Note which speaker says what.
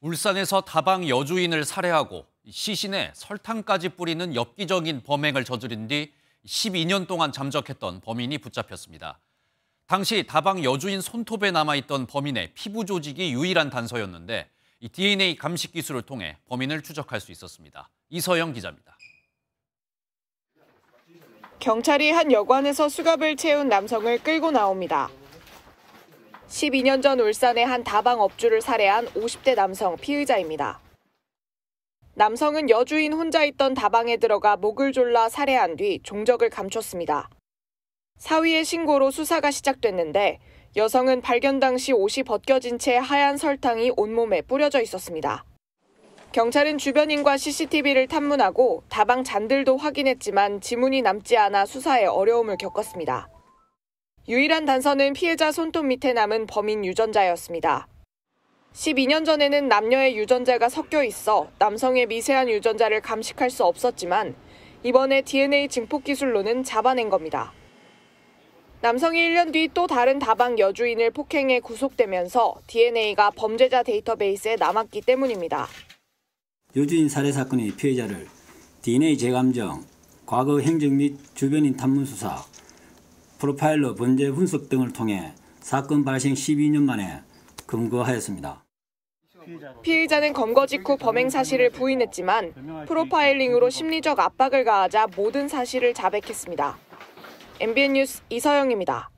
Speaker 1: 울산에서 다방 여주인을 살해하고 시신에 설탕까지 뿌리는 엽기적인 범행을 저지른 뒤 12년 동안 잠적했던 범인이 붙잡혔습니다. 당시 다방 여주인 손톱에 남아있던 범인의 피부 조직이 유일한 단서였는데 DNA 감식 기술을 통해 범인을 추적할 수 있었습니다. 이서영 기자입니다.
Speaker 2: 경찰이 한 여관에서 수갑을 채운 남성을 끌고 나옵니다. 12년 전 울산의 한 다방 업주를 살해한 50대 남성 피의자입니다. 남성은 여주인 혼자 있던 다방에 들어가 목을 졸라 살해한 뒤 종적을 감췄습니다. 사위의 신고로 수사가 시작됐는데 여성은 발견 당시 옷이 벗겨진 채 하얀 설탕이 온몸에 뿌려져 있었습니다. 경찰은 주변인과 CCTV를 탐문하고 다방 잔들도 확인했지만 지문이 남지 않아 수사에 어려움을 겪었습니다. 유일한 단서는 피해자 손톱 밑에 남은 범인 유전자였습니다. 12년 전에는 남녀의 유전자가 섞여 있어 남성의 미세한 유전자를 감식할 수 없었지만 이번에 DNA 증폭 기술로는 잡아낸 겁니다. 남성이 1년 뒤 또 다른 다방 여주인을 폭행해 구속되면서 DNA가 범죄자 데이터베이스에 남았기 때문입니다.
Speaker 3: 여주인 살해 사건의 피해자를 DNA 재감정, 과거 행적 및 주변인 탐문 수사, 프로파일러 범제 분석 등을 통해 사건 발생 12년 만에 검거하였습니다.
Speaker 2: 피의자는 검거 직후 범행 사실을 부인했지만 프로파일링으로 심리적 압박을 가하자 모든 사실을 자백했습니다. MBN 뉴스 이서영입니다.